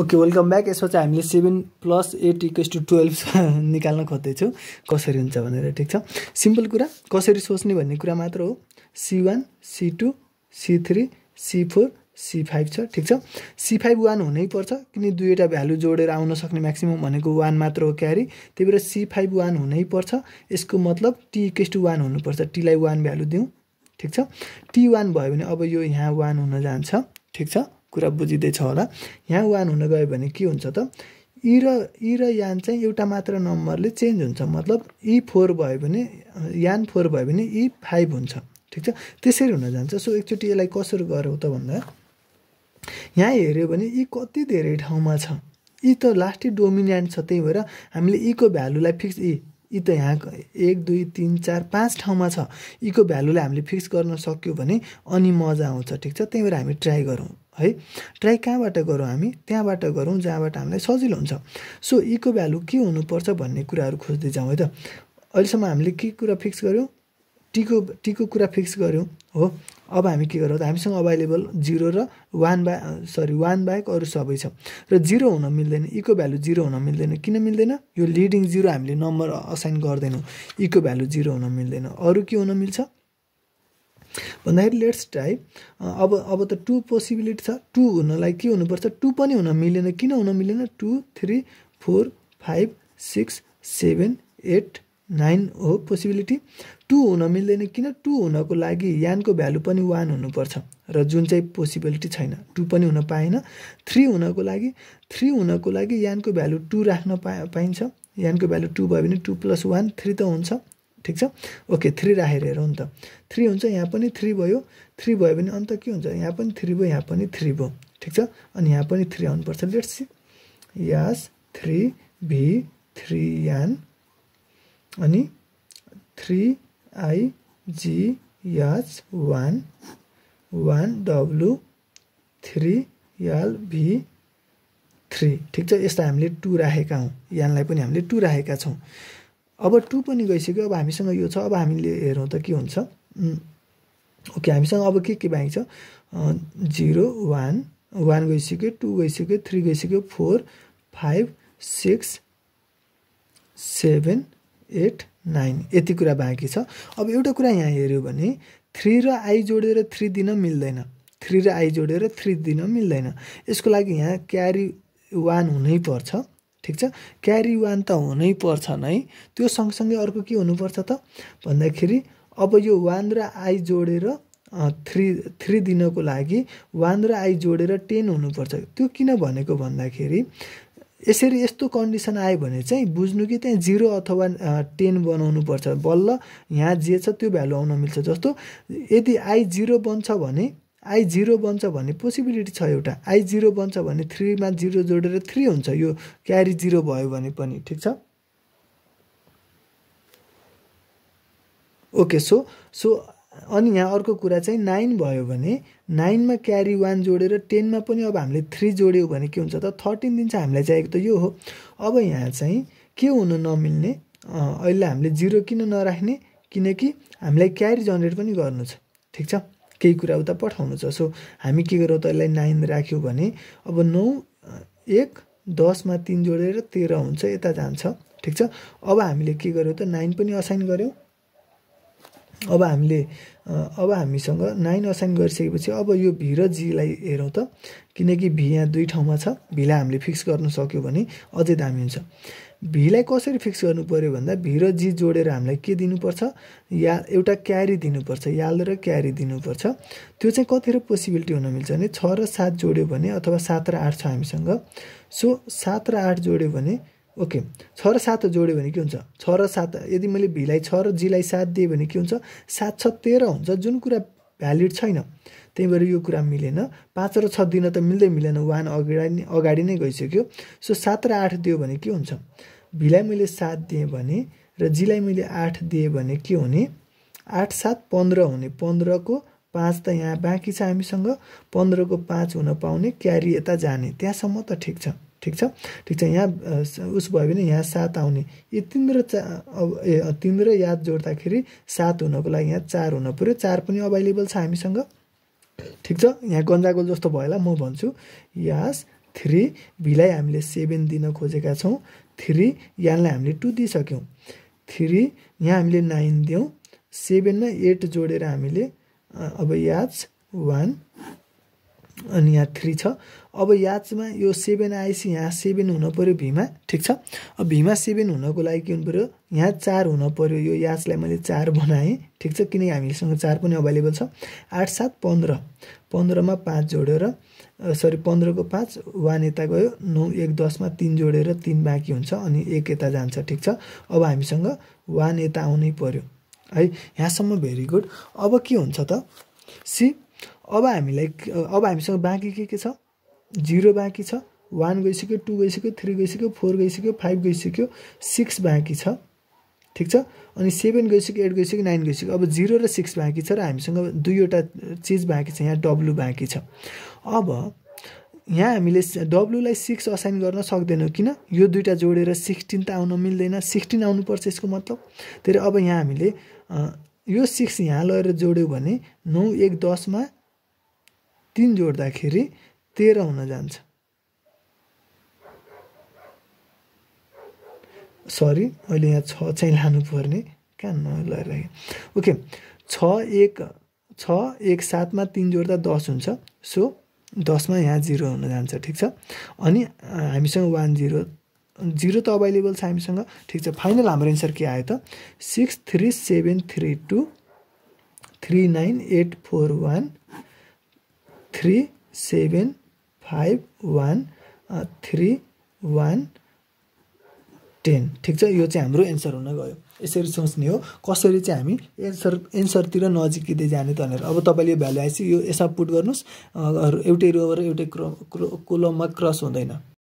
okay welcome back यसमा चाहिँ हामीले seven plus eight equals to twelve निकाल्न खोज्दैछौँ कसरी हुन्छ भनेर ठिक छ सिम्पल कुरा कसरी सोच्ने भन्ने कुरा मात्र हो C one C two C three C four C five छ ठिक छ सी फाइभ वान हुनैपर्छ किन दुईवटा भ्यालु जोडेर आउन सक्ने म्याक्सिमम् भनेको वान मात्र हो क्यारी त्यही भएर सी फाइभ वान हुनैपर्छ यसको मतलब टी इक्वेस टू वान हुनुपर्छ टीलाई वान भ्यालु दिउँ ठिक छ टी वान भयो भने अब यो यहाँ वान हुन जान्छ ठिक छ कुरा बुझिँदैछ होला यहाँ वान हुन गयो भने के हुन्छ त इ र इ र यान चाहिँ एउटा मात्र नम्बरले चेन्ज हुन्छ मतलब इ फोर भयो भने यान फोर भयो भने यी फाइभ हुन्छ ठिक छ त्यसरी हुन जान्छ सो एकचोटि यसलाई कसरी गरौँ त भन्दा यहाँ हेऱ्यो भने इ कति धेरै ठाउँमा छ इ त लास्टै डोमिनेन्ट छ त्यही भएर हामीले इको भ्यालुलाई फिक्स इ यी त यहाँ एक दुई तिन चार पाँच ठाउँमा छ इको भ्यालुलाई हामीले फिक्स गर्न सक्यो भने अनि मजा आउँछ ठिक छ त्यही भएर हामी ट्राई गरौँ है ट्राई कहाँबाट गरौँ हामी त्यहाँबाट गरौँ जहाँबाट हामीलाई सजिलो हुन्छ सो इको भ्यालु के हुनुपर्छ भन्ने कुराहरू खोज्दै जाउँ है त अहिलेसम्म हामीले के कुरा फिक्स गऱ्यौँ टीको टीको कुरा फिक्स गऱ्यौँ हो अब हामी के गरौँ त हामीसँग अभाइलेबल जिरो र वान बा सरी वान बाहेक अरू सबै छ र जिरो हुन मिल्दैन इको भ्यालु जिरो हुन मिल्दैन किन मिल्दैन यो लिडिङ जिरो हामीले नम्बर असाइन गर्दैनौँ इको भ्यालु जिरो हुन मिल्दैन अरू के हुन मिल्छ भन्दाखेरि लेट्स ट्राई अब अब त टु पोसिबिलिटी छ टु हुनलाई के हुनुपर्छ टु पनि हुन मिलेन किन हुन मिलेन two three four five six seven eight nine हो पोसिबिलिटी टु हुन मिल्दैन किन टु हुनको लागि यानको भ्यालु पनि वान हुनुपर्छ र जुन चाहिँ पोसिबिलिटी छैन टु पनि हुन पाएन थ्री हुनको लागि थ्री हुनको लागि यानको भ्यालु टू राख्न पा पाइन्छ यानको भ्यालु टू भयो भने टू प्लस वान थ्री त हुन्छ ठिक छ ओके थ्री राखेर हेरौँ नि त थ्री हुन्छ यहाँ पनि थ्री भयो थ्री भयो भने अन्त के हुन्छ यहाँ पनि थ्री भयो यहाँ पनि थ्री भयो ठिक छ अनि यहाँ पनि थ्री आउनुपर्छ let's as three V three N अनि three I G as one one W three L V three ठिक छ यसलाई हामीले टु राखेका हौँ यानलाई पनि हामीले टु राखेका छौँ अब टु पनि गइसक्यो अब हामीसँग यो छ अब हामीले हेरौँ त के हुन्छ ओके हामीसँग अब के के बाँकी छ जिरो वान वान गइसक्यो टु गइसक्यो थ्री गइसक्यो four five six seven eight nine यति कुरा बाँकी छ अब एउटा कुरा यहाँ हेऱ्यो भने थ्री र आई जोडेर थ्री दिन मिल्दैन थ्री र आई जोडेर थ्री दिन मिल्दैन यसको लागि यहाँ क्यारी वान हुनैपर्छ ठिक छ क्यारी वान त हुनै पर्छ नै त्यो सँगसँगै अर्को के हुनुपर्छ त भन्दाखेरि अब यो वान र आई जोडेर थ्री थ्री दिनको लागि वान र आई जोडेर टेन हुनुपर्छ त्यो किन भनेको भन्दाखेरि यसरी यस्तो कन्डिसन आयो भने चाहिँ बुझ्नु कि त्यहाँ जिरो अथवा टेन पर्छ बल्ल यहाँ जे छ त्यो भ्यालु आउन मिल्छ जस्तो यदि आई जिरो बन्छ भने आई जिरो बन्छ भन्ने पोसिबिलिटी छ एउटा आई जिरो बन्छ भने थ्रीमा जिरो जोडेर थ्री हुन्छ यो क्यारी जिरो भयो भने पनि ठिक छ ओके सो सो अनि यहाँ अर्को कुरा चाहिँ नाइन भयो भने नाइनमा क्यारी वान जोडेर टेनमा पनि अब हामीले थ्री जोड्यौँ भने के हुन्छ त थर्टिन दिन चाहिँ हामीलाई चाहिएको त यो हो अब यहाँ चाहिँ के हुन नमिल्ने अहिले हामीले जिरो किन नराख्ने किनकि हामीलाई क्यारी जनरेट पनि गर्नु छ ठिक छ केही कुरा उता पठाउनु छ सो हामी के गरौँ त यसलाई नाइन राख्यौँ भने अब नौ एक दसमा तिन जोडेर तेह्र हुन्छ यता जान्छ ठिक छ अब हामीले के गर्यौँ त नाइन पनि असाइन गऱ्यौँ अब हामीले अब हामीसँग नाइन असाइन गरिसकेपछि अब यो भी र जीलाई हेरौँ त किनकि भी यहाँ दुई ठाउँमा छ भीलाई हामीले फिक्स गर्न सक्यौँ भने अझै दामी हुन्छ भीलाई कसरी फिक्स गर्नु पऱ्यो भन्दा भी र जी जोडेर हामीलाई के दिनुपर्छ या एउटा क्यारी दिनुपर्छ याल र क्यारी दिनुपर्छ त्यो चाहिँ कति पोसिबिलिटी हुन मिल्छ भने छ र सात जोड्यो भने अथवा सात र आठ छ हामीसँग सो सात र आठ जोड्यो भने ओके छ र सात जोड्यो भने के हुन्छ छ र सात यदि मैले भीलाई छ र जीलाई सात दिएँ भने के हुन्छ सात छ तेह्र हुन्छ जुन कुरा भ्यालिड छैन त्यही भएर यो कुरा मिलेन पाँच र छ दिन त मिल्दै मिलेन वान अगाडि नै अगाडि नै गइसक्यो सो सात र आठ दियो भने के हुन्छ भिलाई मैले सात दिएँ भने र जीलाई मैले आठ दिएँ भने के हुने आठ सात पन्ध्र हुने पन्ध्रको पाँच त यहाँ बाँकी छ हामीसँग पन्ध्रको पाँच हुन पाउने क्यारी यता जाने त्यहाँसम्म त ठिक छ ठिक छ ठिक छ यहाँ उस भयो भने यहाँ सात आउने यी तिन र चा अब ए तिन र याद जोड्दाखेरि सात हुनको लागि यहाँ चार हुनु पऱ्यो चार पनि अभाइलेबल छ हामीसँग ठिक छ यहाँ गन्जागोल जस्तो भयो होला म भन्छु यास थ्री भीलाई हामीले सेभेन दिन खोजेका छौँ थ्री यहाँलाई हामीले टू दिइसक्यौँ थ्री यहाँ हामीले नाइन दियौँ सेभेनमा एट जोडेर हामीले अब याच वान अनि यहाँ थ्री छ अब याचमा यो सेभेन आएपछि यहाँ सेभेन हुन पऱ्यो भिमा ठिक छ अब भिमा सेभेन हुनको लागि के हुनु पऱ्यो यहाँ चार हुन पऱ्यो यो याचलाई मैले चार बनाएँ ठिक छ किनकि हामीसँग चार पनि अभाइलेबल छ आठ सात पन्ध्र पन्ध्रमा पाँच जोडेर सरी पन्ध्रको पाँच वान यता गयो नौ एक दसमा तिन जोडेर तिन बाँकी हुन्छ अनि एक यता जान्छ ठिक छ अब हामीसँग वान यता आउनै पऱ्यो है यहाँसम्म भेरी गुड अब के हुन्छ त सी अब हामीलाई अब हामीसँग बाँकी के के छ जिरो बाँकी छ वान गइसक्यो टु गइसक्यो थ्री गइसक्यो फोर गइसक्यो फाइभ गइसक्यो सिक्स बाँकी छ ठिक छ अनि सेभेन गइसक्यो एट गइसक्यो नाइन गइसक्यो अब जिरो र सिक्स बाँकी छ र हामीसँग दुईवटा चिज बाँकी छ यहाँ डब्लु बाँकी छ अब यहाँ हामीले डब्लुलाई सिक्स असाइन गर्न सक्दैनौँ किन यो दुइटा जोडेर सिक्सटिन त आउन मिल्दैन सिक्सटिन आउनुपर्छ यसको मतलब त्यही अब यहाँ हामीले यो सिक्स यहाँ लगेर जोड्यो भने नौ एक दसमा तिन जोड्दाखेरि तेह्र हुन जान्छ सरी मैले यहाँ छ चाहिँ लानुपर्ने कहाँ नलगाएँ ओके छ एक छ एक सातमा तिन जोड्दा दस हुन्छ सो दसमा यहाँ जिरो हुन जान्छ ठिक छ अनि हामीसँग वान जिरो जिरो त अभाइलेबल छ हामीसँग ठिक छ फाइनल हाम्रो एन्सर के आयो त six three seven three two three nine eight four one three seven five one three one ten ठिक छ यो चाहिँ हाम्रो एन्सर हुन गयो यसरी सोच्ने हो कसरी चाहिँ हामी एन्सर एन्सरतिर नजिकिँदै जाने त भनेर अब तपाईँले यो भ्यालु आएपछि यो यसमा पुट गर्नुहोस् एउटै रोवर एउटै क्र कोलममा क्रस हुँदैन